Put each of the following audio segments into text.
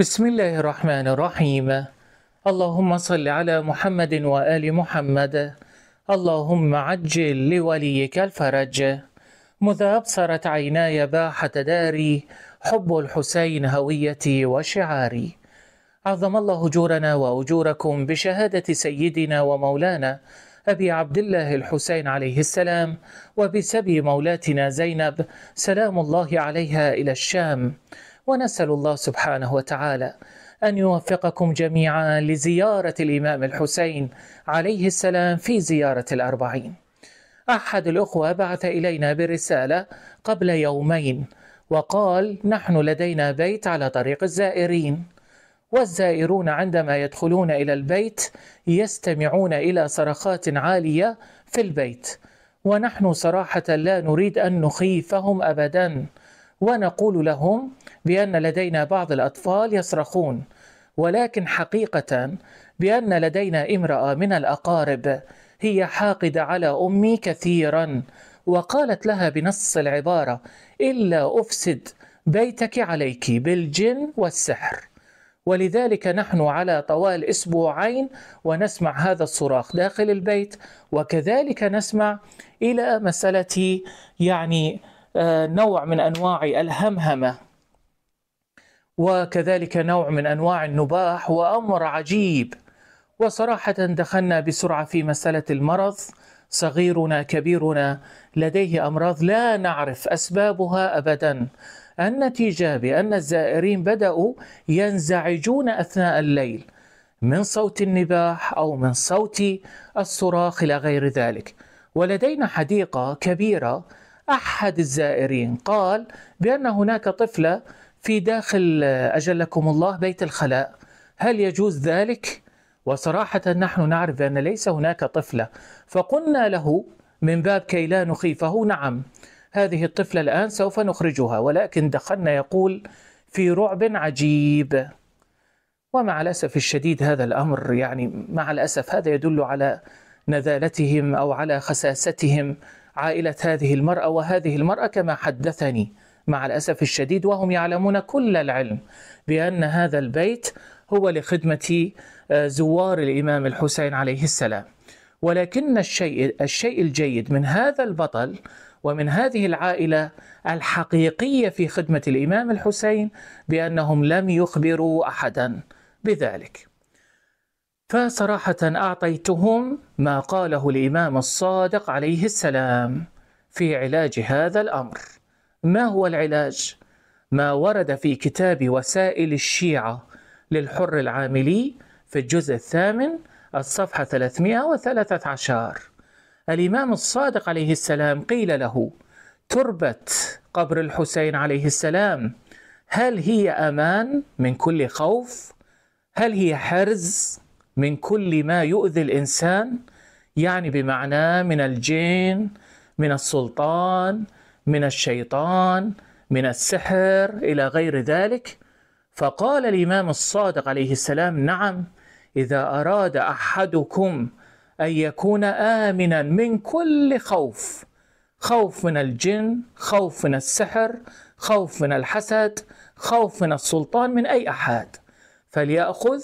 بسم الله الرحمن الرحيم اللهم صل على محمد وآل محمد اللهم عجل لوليك الفرج مذ أبصرت عيناي باحة داري حب الحسين هويتي وشعاري عظم الله أجورنا وأجوركم بشهادة سيدنا ومولانا أبي عبد الله الحسين عليه السلام وبسبي مولاتنا زينب سلام الله عليها إلى الشام ونسأل الله سبحانه وتعالى أن يوفقكم جميعا لزيارة الإمام الحسين عليه السلام في زيارة الأربعين أحد الأخوة بعث إلينا برسالة قبل يومين وقال نحن لدينا بيت على طريق الزائرين والزائرون عندما يدخلون إلى البيت يستمعون إلى صرخات عالية في البيت ونحن صراحة لا نريد أن نخيفهم أبداً ونقول لهم بأن لدينا بعض الأطفال يصرخون ولكن حقيقة بأن لدينا امرأة من الأقارب هي حاقدة على أمي كثيرا وقالت لها بنص العبارة إلا أفسد بيتك عليك بالجن والسحر ولذلك نحن على طوال اسبوعين ونسمع هذا الصراخ داخل البيت وكذلك نسمع الى مساله يعني آه، نوع من انواع الهمهمه وكذلك نوع من انواع النباح وامر عجيب وصراحه دخلنا بسرعه في مساله المرض صغيرنا كبيرنا لديه امراض لا نعرف اسبابها ابدا النتيجه بان الزائرين بداوا ينزعجون اثناء الليل من صوت النباح او من صوت الصراخ الى غير ذلك ولدينا حديقه كبيره أحد الزائرين قال بأن هناك طفلة في داخل آه، أجلكم الله بيت الخلاء هل يجوز ذلك؟ وصراحة نحن نعرف أن ليس هناك طفلة فقلنا له من باب كي لا نخيفه نعم هذه الطفلة الآن سوف نخرجها ولكن دخلنا يقول في رعب عجيب ومع الأسف الشديد هذا الأمر يعني مع الأسف هذا يدل على نذالتهم أو على خساستهم عائلة هذه المرأة وهذه المرأة كما حدثني مع الأسف الشديد وهم يعلمون كل العلم بأن هذا البيت هو لخدمة آه، زوار الإمام الحسين عليه السلام ولكن الشيء الشيء الجيد من هذا البطل ومن هذه العائلة الحقيقية في خدمة الإمام الحسين بأنهم لم يخبروا أحدا بذلك فصراحة أعطيتهم ما قاله الإمام الصادق عليه السلام في علاج هذا الأمر ما هو العلاج؟ ما ورد في كتاب وسائل الشيعة للحر العاملي في الجزء الثامن الصفحة 313 الإمام الصادق عليه السلام قيل له تربة قبر الحسين عليه السلام هل هي أمان من كل خوف؟ هل هي حرز من كل ما يؤذي الانسان يعني بمعنى من الجن من السلطان من الشيطان من السحر الى غير ذلك فقال الامام الصادق عليه السلام نعم اذا اراد احدكم ان يكون امنا من كل خوف خوف من الجن خوف من السحر خوف من الحسد خوف من السلطان من اي احد فليأخذ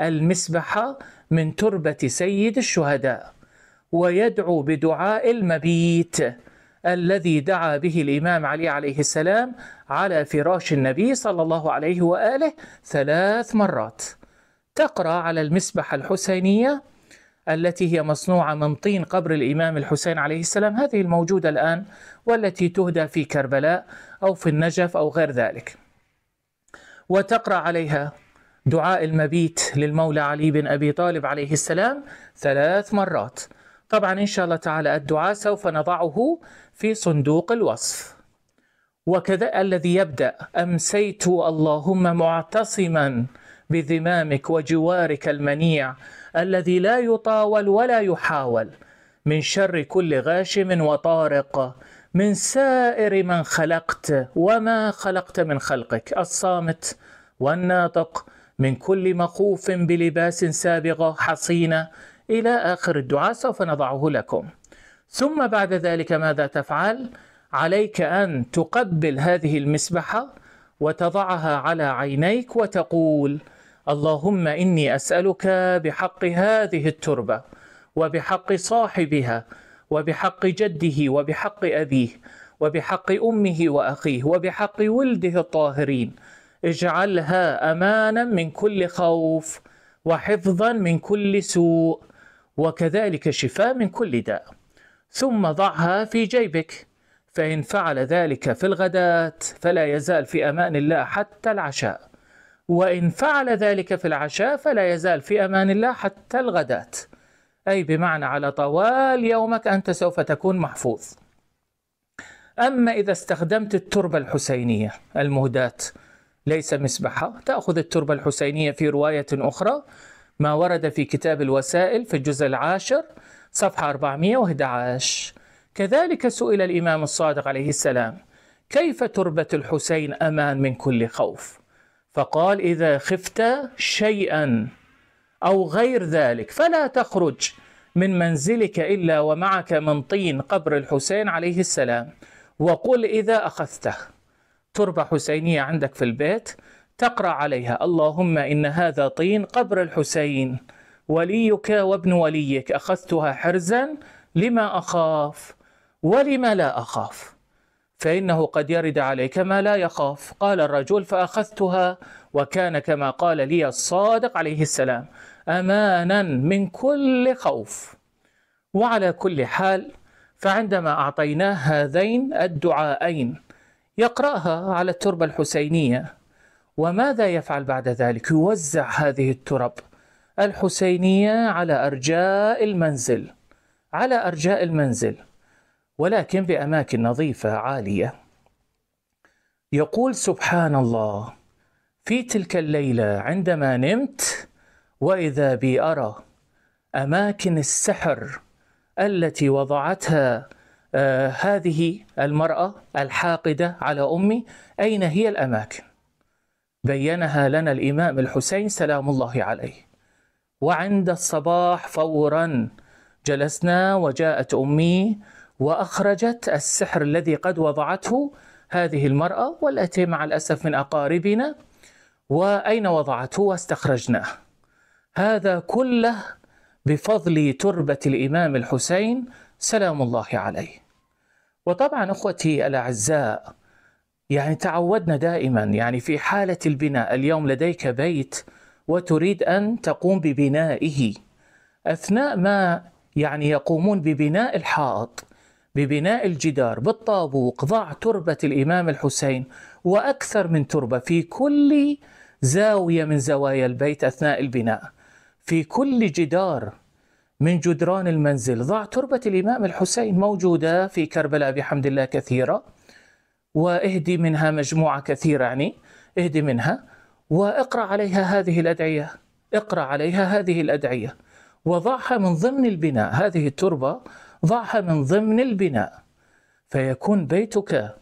المسبحة من تربة سيد الشهداء ويدعو بدعاء المبيت الذي دعا به الإمام علي عليه السلام على فراش النبي صلى الله عليه وآله ثلاث مرات تقرأ على المسبحة الحسينية التي هي مصنوعة من طين قبر الإمام الحسين عليه السلام هذه الموجودة الآن والتي تهدى في كربلاء أو في النجف أو غير ذلك وتقرأ عليها دعاء المبيت للمولى علي بن أبي طالب عليه السلام ثلاث مرات طبعا إن شاء الله تعالى الدعاء سوف نضعه في صندوق الوصف وكذا الذي يبدأ أمسيت اللهم معتصما بذمامك وجوارك المنيع الذي لا يطاول ولا يحاول من شر كل غاشم وطارق من سائر من خلقت وما خلقت من خلقك الصامت والناطق من كل مخوف بلباس سابغة حصينة إلى آخر الدعاء سوف نضعه لكم ثم بعد ذلك ماذا تفعل؟ عليك أن تقبل هذه المسبحة وتضعها على عينيك وتقول اللهم إني أسألك بحق هذه التربة وبحق صاحبها وبحق جده وبحق أبيه وبحق أمه وأخيه وبحق ولده الطاهرين اجعلها امانا من كل خوف وحفظا من كل سوء وكذلك شفاء من كل داء ثم ضعها في جيبك فإن فعل ذلك في الغداة فلا يزال في أمان الله حتى العشاء وإن فعل ذلك في العشاء فلا يزال في أمان الله حتى الغداة أي بمعنى على طوال يومك أنت سوف تكون محفوظ أما إذا استخدمت التربة الحسينية المهدات ليس مسبحة تأخذ التربة الحسينية في رواية أخرى ما ورد في كتاب الوسائل في الجزء العاشر صفحة 411 كذلك سئل الإمام الصادق عليه السلام كيف تربة الحسين أمان من كل خوف فقال إذا خفت شيئا أو غير ذلك فلا تخرج من منزلك إلا ومعك من طين قبر الحسين عليه السلام وقل إذا أخذته تربة حسينية عندك في البيت تقرأ عليها اللهم إن هذا طين قبر الحسين وليك وابن وليك أخذتها حرزا لما أخاف ولما لا أخاف فإنه قد يرد عليك ما لا يخاف قال الرجل فأخذتها وكان كما قال لي الصادق عليه السلام أمانا من كل خوف وعلى كل حال فعندما أعطيناه هذين الدعاءين يقرأها على التربة الحسينية وماذا يفعل بعد ذلك؟ يوزع هذه الترب الحسينية على أرجاء المنزل على أرجاء المنزل ولكن بأماكن نظيفة عالية يقول سبحان الله في تلك الليلة عندما نمت وإذا بي أرى أماكن السحر التي وضعتها آه، هذه المرأة الحاقدة على أمي أين هي الأماكن بينها لنا الإمام الحسين سلام الله عليه وعند الصباح فورا جلسنا وجاءت أمي وأخرجت السحر الذي قد وضعته هذه المرأة والتي مع الأسف من أقاربنا وأين وضعته واستخرجناه هذا كله بفضل تربة الإمام الحسين سلام الله عليه وطبعا اخوتي الاعزاء يعني تعودنا دائما يعني في حاله البناء اليوم لديك بيت وتريد ان تقوم ببنائه اثناء ما يعني يقومون ببناء الحائط ببناء الجدار بالطابوق ضع تربه الامام الحسين واكثر من تربه في كل زاويه من زوايا البيت اثناء البناء في كل جدار من جدران المنزل ضع تربة الإمام الحسين موجودة في كربلاء بحمد الله كثيرة واهدي منها مجموعة كثيرة يعني اهدي منها واقرأ عليها هذه الأدعية اقرأ عليها هذه الأدعية وضعها من ضمن البناء هذه التربة ضعها من ضمن البناء فيكون بيتك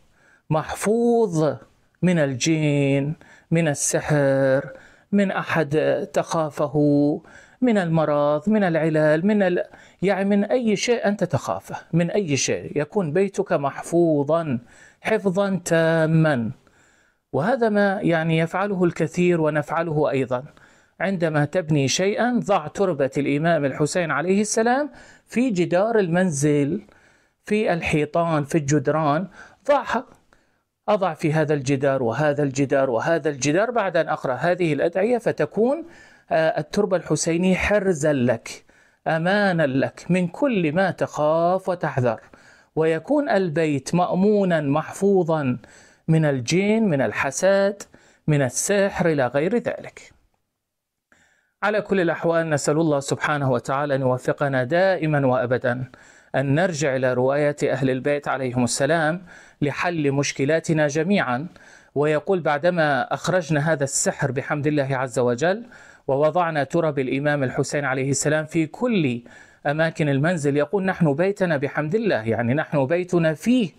محفوظ من الجن من السحر من أحد تخافه من المرض من العلال من ال... يعني من أي شيء أنت تخافه من أي شيء يكون بيتك محفوظا حفظا تاما وهذا ما يعني يفعله الكثير ونفعله أيضا عندما تبني شيئا ضع تربة الإمام الحسين عليه السلام في جدار المنزل في الحيطان في الجدران ضعها أضع في هذا الجدار وهذا الجدار وهذا الجدار بعد أن أقرأ هذه الأدعية فتكون آه، التربة الحسيني حرزا لك أمانا لك من كل ما تخاف وتحذر ويكون البيت مأمونا محفوظا من الجين من الحسد من السحر إلى غير ذلك على كل الأحوال نسأل الله سبحانه وتعالى أن يوفقنا دائما وأبدا أن نرجع إلى رواية أهل البيت عليهم السلام لحل مشكلاتنا جميعا ويقول بعدما أخرجنا هذا السحر بحمد الله عز وجل ووضعنا ترب الإمام الحسين عليه السلام في كل أماكن المنزل يقول نحن بيتنا بحمد الله يعني نحن بيتنا فيه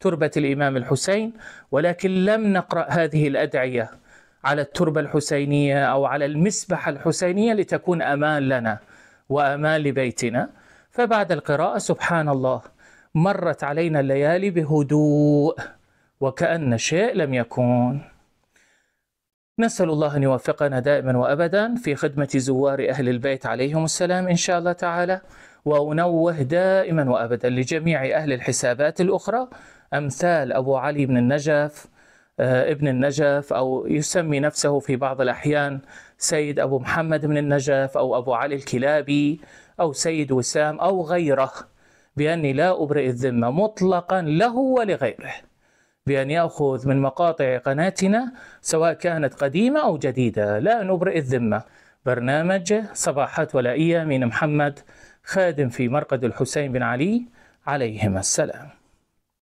تربة الإمام الحسين ولكن لم نقرأ هذه الأدعية على التربة الحسينية أو على المسبحة الحسينية لتكون أمان لنا وأمان لبيتنا فبعد القراءة سبحان الله مرت علينا الليالي بهدوء وكأن شيء لم يكن نسأل الله أن يوفقنا دائما وأبدا في خدمة زوار أهل البيت عليهم السلام إن شاء الله تعالى وأنوه دائما وأبدا لجميع أهل الحسابات الأخرى أمثال أبو علي بن النجف آه، ابن النجف أو يسمي نفسه في بعض الأحيان سيد أبو محمد بن النجف أو أبو علي الكلابي أو سيد وسام أو غيره بأني لا أبرئ الذمة مطلقا له ولغيره بأن يأخذ من مقاطع قناتنا سواء كانت قديمة أو جديدة لا نبرئ الذمة برنامج صباحات ولائية من محمد خادم في مرقد الحسين بن علي عليهما السلام